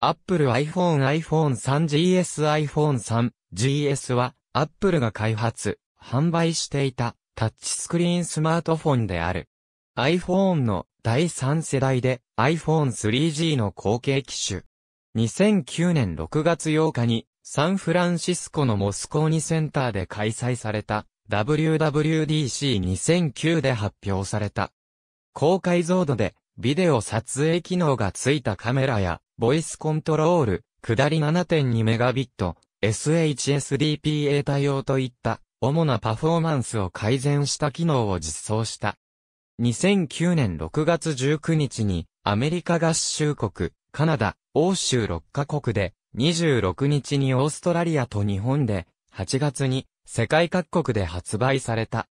Apple iPhone iPhone 3GS iPhone 3GS は Apple が開発、販売していたタッチスクリーンスマートフォンである。iPhone の第3世代で iPhone 3G の後継機種。2009年6月8日にサンフランシスコのモスコーニセンターで開催された WWDC2009 で発表された。高解像度でビデオ撮影機能がついたカメラやボイスコントロール、下り 7.2Mbit、SHSDPA 対応といった、主なパフォーマンスを改善した機能を実装した。2009年6月19日に、アメリカ合衆国、カナダ、欧州6カ国で、26日にオーストラリアと日本で、8月に世界各国で発売された。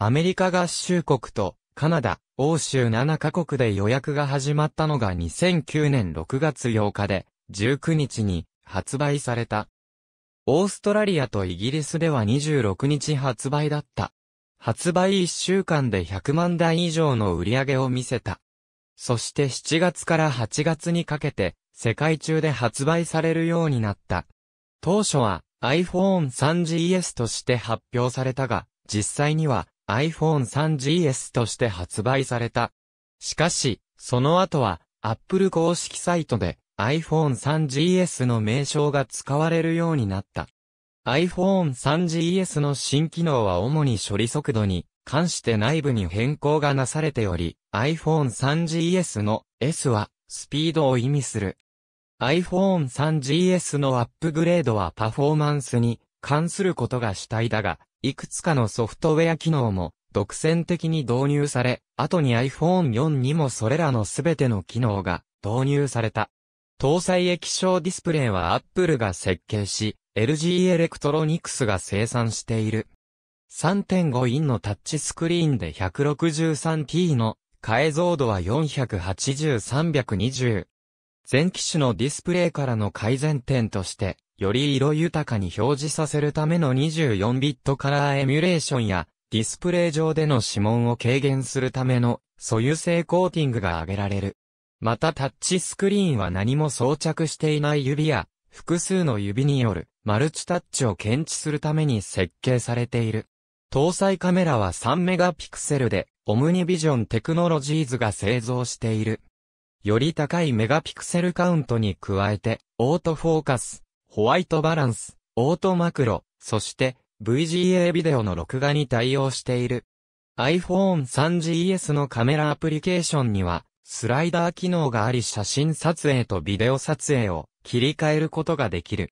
アメリカ合衆国とカナダ、欧州7カ国で予約が始まったのが2009年6月8日で、19日に発売された。オーストラリアとイギリスでは26日発売だった。発売1週間で100万台以上の売り上げを見せた。そして7月から8月にかけて、世界中で発売されるようになった。当初は iPhone 3GS として発表されたが、実際には iPhone3GS として発売された。しかし、その後は、Apple 公式サイトで iPhone3GS の名称が使われるようになった。iPhone3GS の新機能は主に処理速度に関して内部に変更がなされており、iPhone3GS の S はスピードを意味する。iPhone3GS のアップグレードはパフォーマンスに関することが主体だが、いくつかのソフトウェア機能も独占的に導入され、後に iPhone4 にもそれらのすべての機能が導入された。搭載液晶ディスプレイは Apple が設計し、LG エレクトロニクスが生産している。3.5インのタッチスクリーンで 163T の解像度は480-320。全機種のディスプレイからの改善点として、より色豊かに表示させるための24ビットカラーエミュレーションや、ディスプレイ上での指紋を軽減するための素油性コーティングが挙げられる。またタッチスクリーンは何も装着していない指や、複数の指によるマルチタッチを検知するために設計されている。搭載カメラは3メガピクセルで、オムニビジョンテクノロジーズが製造している。より高いメガピクセルカウントに加えて、オートフォーカス、ホワイトバランス、オートマクロ、そして VGA ビデオの録画に対応している。iPhone 3GS のカメラアプリケーションには、スライダー機能があり写真撮影とビデオ撮影を切り替えることができる。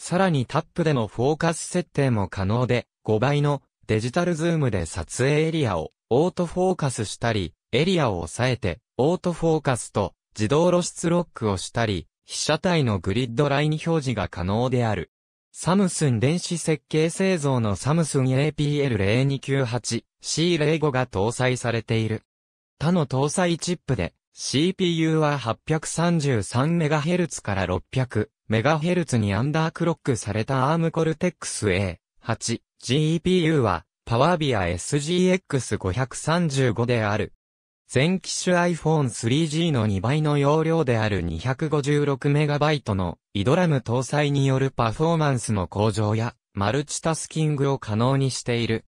さらにタップでのフォーカス設定も可能で、5倍のデジタルズームで撮影エリアをオートフォーカスしたり、エリアを抑えてオートフォーカスと自動露出ロックをしたり、被写体のグリッドライン表示が可能である。サムスン電子設計製造のサムスン APL0298C05 が搭載されている。他の搭載チップで CPU は 833MHz から 600MHz にアンダークロックされた ARM Cortex A8 GPU は PowerVia SGX535 である。全機種 iPhone3G の2倍の容量である 256MB のイドラム搭載によるパフォーマンスの向上やマルチタスキングを可能にしている。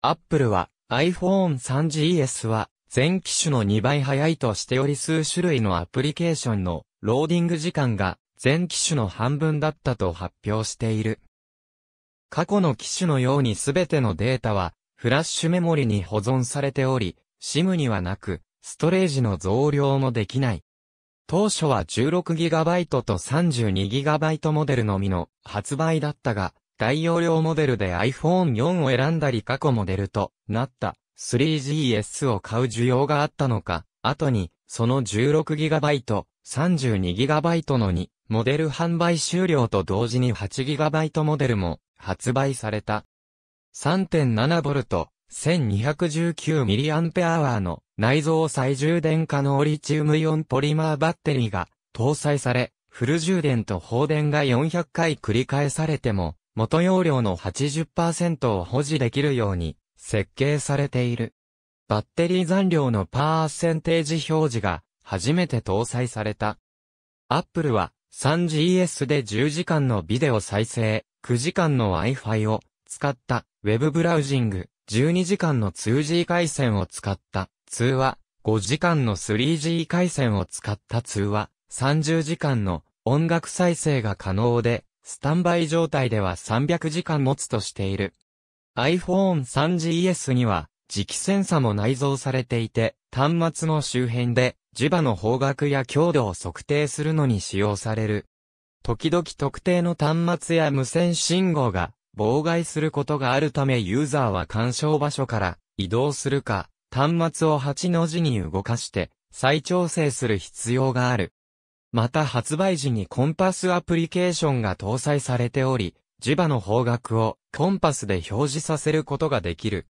Apple は iPhone3GS は全機種の2倍早いとしており数種類のアプリケーションのローディング時間が全機種の半分だったと発表している。過去の機種のように全てのデータはフラッシュメモリに保存されており、シムにはなく、ストレージの増量もできない。当初は 16GB と 32GB モデルのみの発売だったが、大容量モデルで iPhone4 を選んだり過去モデルとなった 3GS を買う需要があったのか、後にその 16GB、32GB の2モデル販売終了と同時に 8GB モデルも発売された。3.7V、1219mAh の内蔵再充電可能リチウムイオンポリマーバッテリーが搭載され、フル充電と放電が400回繰り返されても、元容量の80%を保持できるように設計されている。バッテリー残量のパーセンテージ表示が初めて搭載された。Apple は 3GS で10時間のビデオ再生、9時間の Wi-Fi を使った Web ブラウジング、12時間の 2G 回線を使った通話、5時間の 3G 回線を使った通話、30時間の音楽再生が可能で、スタンバイ状態では300時間持つとしている。iPhone 3GS には磁気センサも内蔵されていて、端末の周辺で磁場の方角や強度を測定するのに使用される。時々特定の端末や無線信号が妨害することがあるためユーザーは干渉場所から移動するか、端末を8の字に動かして再調整する必要がある。また発売時にコンパスアプリケーションが搭載されており、磁場の方角をコンパスで表示させることができる。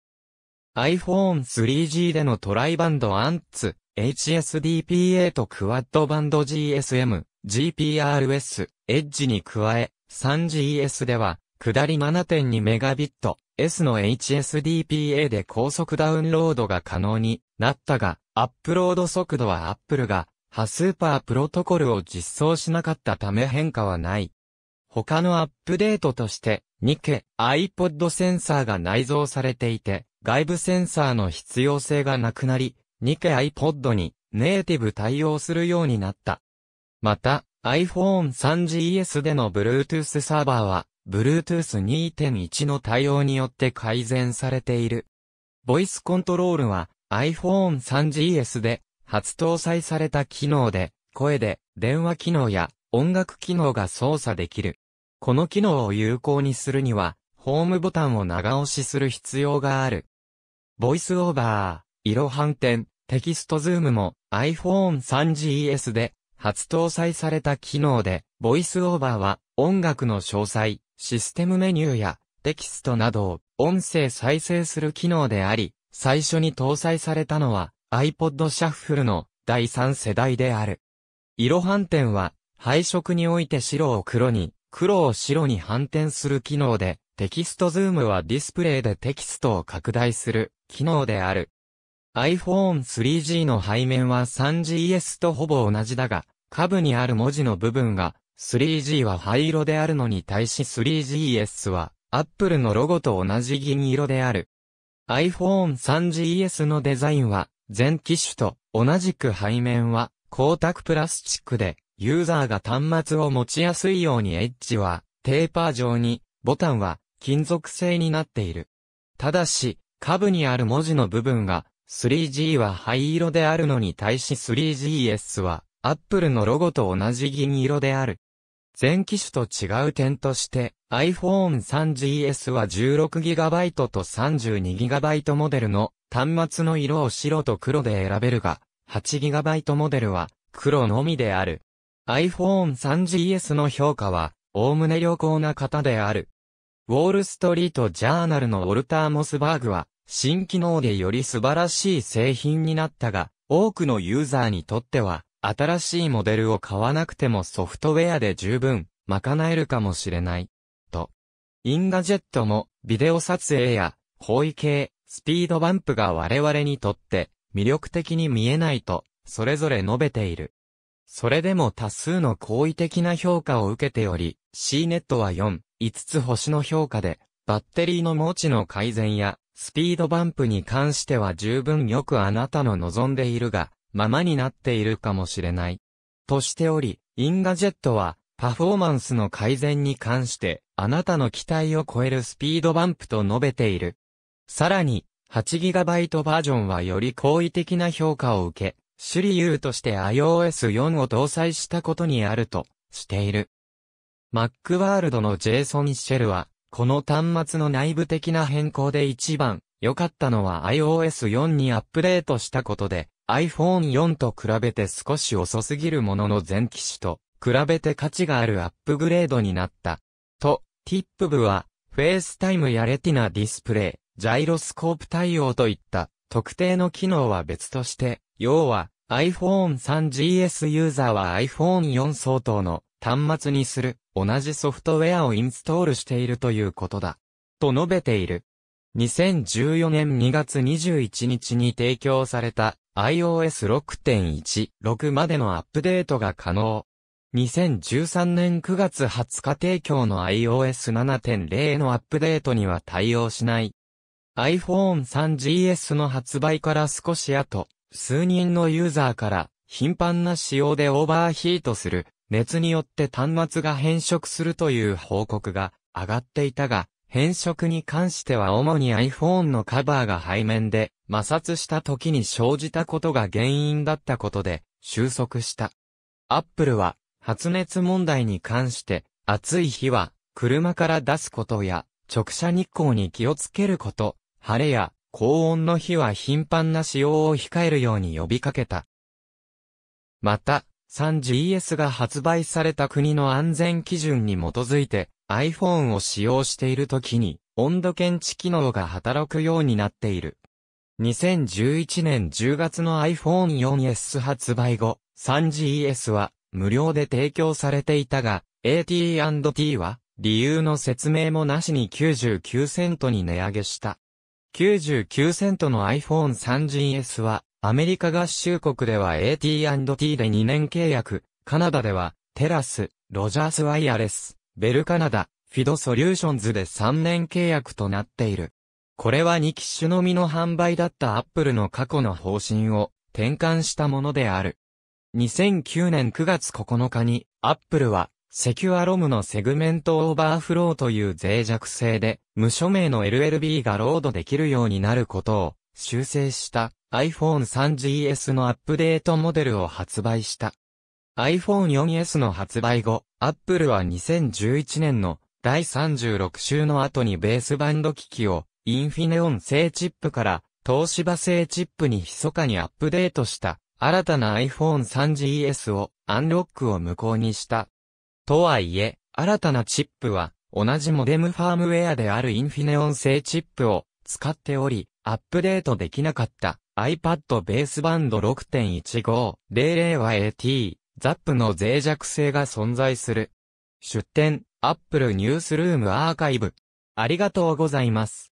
iPhone 3G でのトライバンドアンツ、HSDPA とクワッドバンド GSM、GPRS、Edge に加え、3GS では、下り 7.2Mbps の HSDPA で高速ダウンロードが可能になったが、アップロード速度は Apple が波ーパープロトコルを実装しなかったため変化はない。他のアップデートとして、ニケ iPod センサーが内蔵されていて、外部センサーの必要性がなくなり、ニケ iPod にネイティブ対応するようになった。また、iPhone 3GS での Bluetooth サーバーは Bluetooth 2.1の対応によって改善されている。ボイスコントロールは iPhone 3GS で初搭載された機能で、声で電話機能や音楽機能が操作できる。この機能を有効にするには、ホームボタンを長押しする必要がある。ボイスオーバー、色反転、テキストズームも iPhone 3GS で初搭載された機能で、ボイスオーバーは音楽の詳細、システムメニューやテキストなどを音声再生する機能であり、最初に搭載されたのは iPod シャッフルの第3世代である。色反転は配色において白を黒に、黒を白に反転する機能で、テキストズームはディスプレイでテキストを拡大する機能である。iPhone 3G の背面は 3GS とほぼ同じだが、下部にある文字の部分が 3G は灰色であるのに対し 3GS は Apple のロゴと同じ銀色である。iPhone 3GS のデザインは全機種と同じく背面は光沢プラスチックでユーザーが端末を持ちやすいようにエッジはテーパー状にボタンは金属製になっている。ただし下部にある文字の部分が 3G は灰色であるのに対し 3GS は Apple のロゴと同じ銀色である。前機種と違う点として、iPhone 3GS は 16GB と 32GB モデルの端末の色を白と黒で選べるが、8GB モデルは黒のみである。iPhone 3GS の評価は、おおむね良好な方である。ウォールストリートジャーナルのウォルター・モスバーグは、新機能でより素晴らしい製品になったが、多くのユーザーにとっては、新しいモデルを買わなくてもソフトウェアで十分、賄えるかもしれない。と。インガジェットも、ビデオ撮影や、方位系、スピードバンプが我々にとって、魅力的に見えないと、それぞれ述べている。それでも多数の好意的な評価を受けており、C ネットは4、5つ星の評価で、バッテリーの持ちの改善や、スピードバンプに関しては十分よくあなたの望んでいるが、ままになっているかもしれない。としており、インガジェットは、パフォーマンスの改善に関して、あなたの期待を超えるスピードバンプと述べている。さらに、8GB バージョンはより好意的な評価を受け、主理由として iOS4 を搭載したことにあると、している。MacWorld のジェイソン・シェルは、この端末の内部的な変更で一番良かったのは iOS4 にアップデートしたことで、iPhone4 と比べて少し遅すぎるものの全機種と比べて価値があるアップグレードになった。と、ティップ部は、フェイスタイムやレティナディスプレイ、ジャイロスコープ対応といった特定の機能は別として、要は iPhone3GS ユーザーは iPhone4 相当の端末にする同じソフトウェアをインストールしているということだ。と述べている。2014年2月21日に提供された iOS6.16 までのアップデートが可能。2013年9月20日提供の iOS7.0 のアップデートには対応しない。iPhone 3GS の発売から少し後、数人のユーザーから頻繁な使用でオーバーヒートする熱によって端末が変色するという報告が上がっていたが、変色に関しては主に iPhone のカバーが背面で摩擦した時に生じたことが原因だったことで収束した。Apple は発熱問題に関して暑い日は車から出すことや直射日光に気をつけること、晴れや高温の日は頻繁な使用を控えるように呼びかけた。また、3GS が発売された国の安全基準に基づいて、iPhone を使用している時に温度検知機能が働くようになっている。2011年10月の iPhone4S 発売後、3GS は無料で提供されていたが、AT&T は理由の説明もなしに99セントに値上げした。99セントの iPhone3GS はアメリカ合衆国では AT&T で2年契約、カナダではテラス、ロジャースワイヤレス、ベルカナダ、フィドソリューションズで3年契約となっている。これは2機種のみの販売だったアップルの過去の方針を転換したものである。2009年9月9日に、アップルは、セキュアロムのセグメントオーバーフローという脆弱性で、無署名の LLB がロードできるようになることを修正した iPhone 3GS のアップデートモデルを発売した。iPhone4S の発売後、Apple は2011年の第36週の後にベースバンド機器をインフィネオン製チップから東芝製チップに密かにアップデートした新たな iPhone3GS をアンロックを無効にした。とはいえ、新たなチップは同じモデムファームウェアであるインフィネオン製チップを使っており、アップデートできなかった iPad ベースバンド6.1500は AT ザップの脆弱性が存在する。出展、Apple ニュースルームアーカイブ。ありがとうございます。